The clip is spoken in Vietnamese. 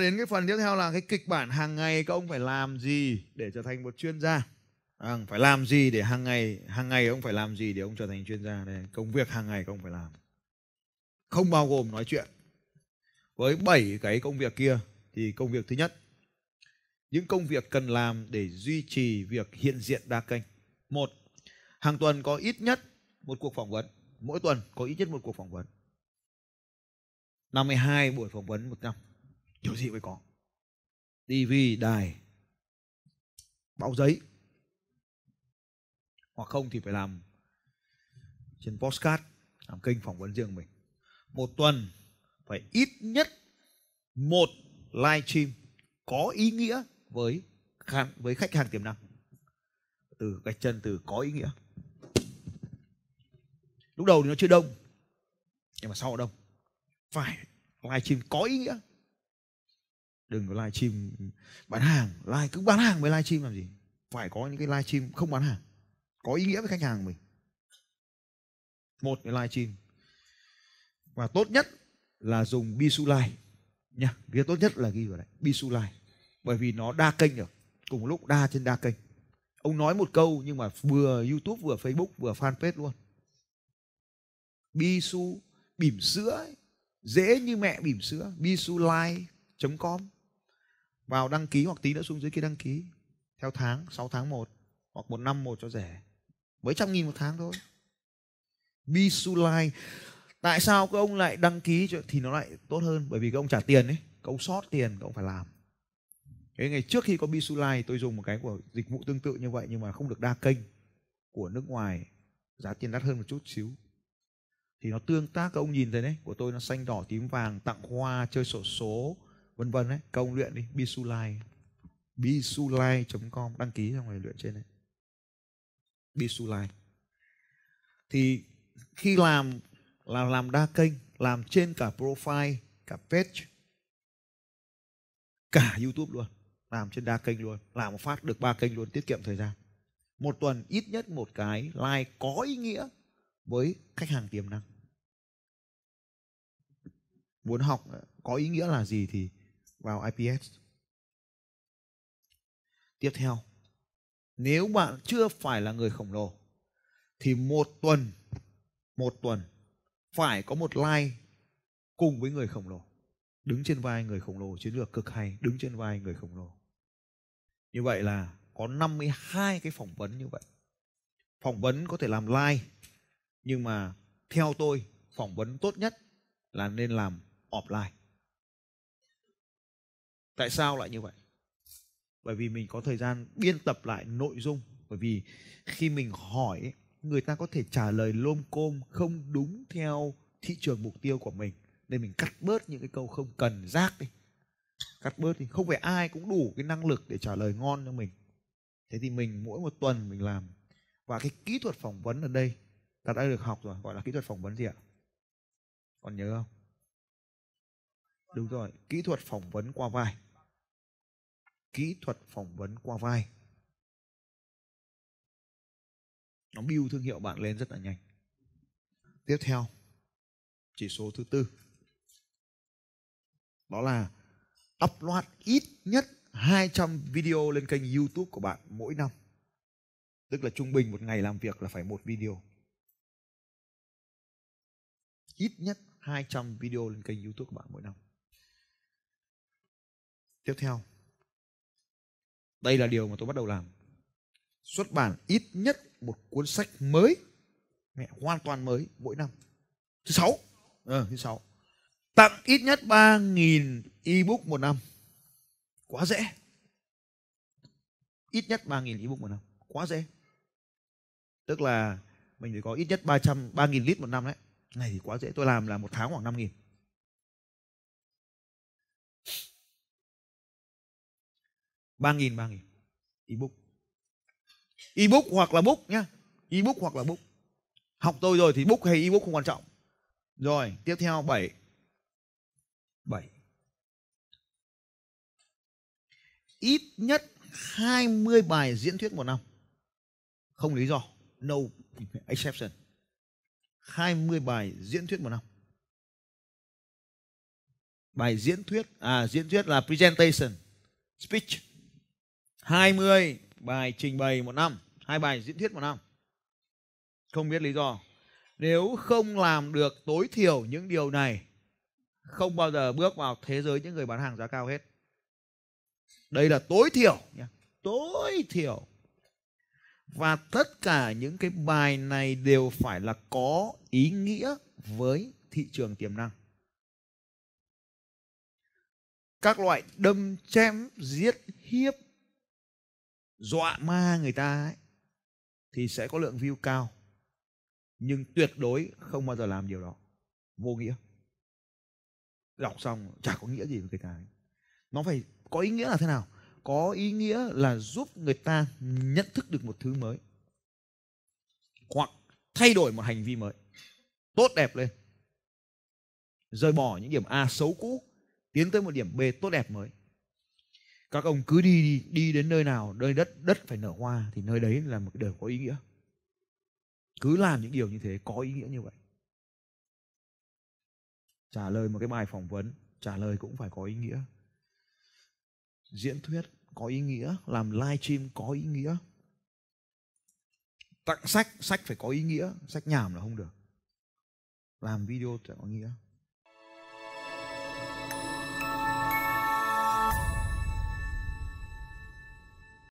đến cái phần tiếp theo là cái kịch bản hàng ngày các ông phải làm gì để trở thành một chuyên gia à, phải làm gì để hàng ngày hàng ngày ông phải làm gì để ông trở thành chuyên gia đây công việc hàng ngày các ông phải làm không bao gồm nói chuyện với bảy cái công việc kia thì công việc thứ nhất những công việc cần làm để duy trì việc hiện diện đa kênh một hàng tuần có ít nhất một cuộc phỏng vấn mỗi tuần có ít nhất một cuộc phỏng vấn 52 buổi phỏng vấn một năm kiểu gì phải có tivi đài báo giấy hoặc không thì phải làm trên postcard làm kênh phỏng vấn riêng mình một tuần phải ít nhất một live stream có ý nghĩa với khán, với khách hàng tiềm năng từ gạch chân từ có ý nghĩa lúc đầu thì nó chưa đông nhưng mà sau đông phải live stream có ý nghĩa đừng có live stream bán hàng live cứ bán hàng mới live stream làm gì phải có những cái live stream không bán hàng có ý nghĩa với khách hàng mình một cái live stream và tốt nhất là dùng Bisu Live nha cái tốt nhất là ghi vào đấy Bisu Live bởi vì nó đa kênh được cùng lúc đa trên đa kênh ông nói một câu nhưng mà vừa YouTube vừa Facebook vừa fanpage luôn Bisu bỉm sữa ấy. dễ như mẹ bỉm sữa live com vào đăng ký hoặc tí nữa xuống dưới kia đăng ký theo tháng 6 tháng 1 hoặc một năm một cho rẻ mấy trăm nghìn một tháng thôi Bisulai tại sao các ông lại đăng ký thì nó lại tốt hơn bởi vì các ông trả tiền ấy các ông sót tiền các ông phải làm Thế ngày trước khi có Bisulai tôi dùng một cái của dịch vụ tương tự như vậy nhưng mà không được đa kênh của nước ngoài giá tiền đắt hơn một chút xíu thì nó tương tác các ông nhìn thấy đấy của tôi nó xanh đỏ tím vàng tặng hoa chơi sổ số vân vân đấy công luyện đi bisulai bisulai.com đăng ký cho người luyện trên đấy bisulai thì khi làm là làm đa kênh làm trên cả profile cả page cả youtube luôn làm trên đa kênh luôn làm một phát được ba kênh luôn tiết kiệm thời gian một tuần ít nhất một cái like có ý nghĩa với khách hàng tiềm năng muốn học có ý nghĩa là gì thì vào IPS. Tiếp theo, nếu bạn chưa phải là người khổng lồ thì một tuần một tuần phải có một like cùng với người khổng lồ đứng trên vai người khổng lồ chiến lược cực hay đứng trên vai người khổng lồ như vậy là có 52 cái phỏng vấn như vậy phỏng vấn có thể làm like nhưng mà theo tôi phỏng vấn tốt nhất là nên làm offline tại sao lại như vậy bởi vì mình có thời gian biên tập lại nội dung bởi vì khi mình hỏi người ta có thể trả lời lôm côm không đúng theo thị trường mục tiêu của mình nên mình cắt bớt những cái câu không cần rác đi cắt bớt thì không phải ai cũng đủ cái năng lực để trả lời ngon cho mình thế thì mình mỗi một tuần mình làm và cái kỹ thuật phỏng vấn ở đây ta đã được học rồi gọi là kỹ thuật phỏng vấn gì ạ còn nhớ không đúng rồi kỹ thuật phỏng vấn qua vai kỹ thuật phỏng vấn qua vai nó build thương hiệu bạn lên rất là nhanh tiếp theo chỉ số thứ tư đó là upload ít nhất 200 video lên kênh YouTube của bạn mỗi năm. Tức là trung bình một ngày làm việc là phải một video. Ít nhất 200 video lên kênh YouTube của bạn mỗi năm. Tiếp theo, đây là điều mà tôi bắt đầu làm. Xuất bản ít nhất một cuốn sách mới, mẹ hoàn toàn mới mỗi năm. Thứ sáu, ờ, thứ sáu. Tặng ít nhất 3.000 ebook một năm. Quá dễ. Ít nhất 3.000 ebook một năm. Quá dễ. Tức là mình phải có ít nhất 300, 3.000 lít một năm đấy. này thì quá dễ. Tôi làm là một tháng khoảng 5.000 ba nghìn ba nghìn ebook ebook hoặc là book nhá ebook hoặc là book học tôi rồi thì book hay ebook không quan trọng rồi tiếp theo bảy bảy ít nhất 20 bài diễn thuyết một năm không lý do no exception 20 bài diễn thuyết một năm bài diễn thuyết à diễn thuyết là presentation speech 20 bài trình bày một năm, hai bài diễn thuyết một năm. Không biết lý do. Nếu không làm được tối thiểu những điều này, không bao giờ bước vào thế giới những người bán hàng giá cao hết. Đây là tối thiểu nhé. Tối thiểu. Và tất cả những cái bài này đều phải là có ý nghĩa với thị trường tiềm năng. Các loại đâm chém, giết hiếp, dọa ma người ta ấy, thì sẽ có lượng view cao nhưng tuyệt đối không bao giờ làm điều đó vô nghĩa đọc xong chả có nghĩa gì với người ta ấy. nó phải có ý nghĩa là thế nào có ý nghĩa là giúp người ta nhận thức được một thứ mới hoặc thay đổi một hành vi mới tốt đẹp lên rời bỏ những điểm a xấu cũ tiến tới một điểm b tốt đẹp mới các ông cứ đi đi đi đến nơi nào nơi đất đất phải nở hoa thì nơi đấy là một cái đời có ý nghĩa cứ làm những điều như thế có ý nghĩa như vậy trả lời một cái bài phỏng vấn trả lời cũng phải có ý nghĩa diễn thuyết có ý nghĩa làm live stream có ý nghĩa tặng sách sách phải có ý nghĩa sách nhảm là không được làm video phải có nghĩa